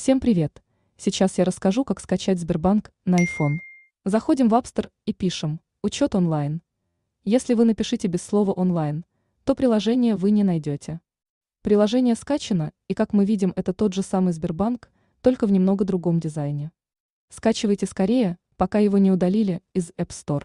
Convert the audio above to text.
Всем привет! Сейчас я расскажу, как скачать Сбербанк на iPhone. Заходим в App Store и пишем «Учет онлайн». Если вы напишите без слова «онлайн», то приложение вы не найдете. Приложение скачано, и, как мы видим, это тот же самый Сбербанк, только в немного другом дизайне. Скачивайте скорее, пока его не удалили из App Store.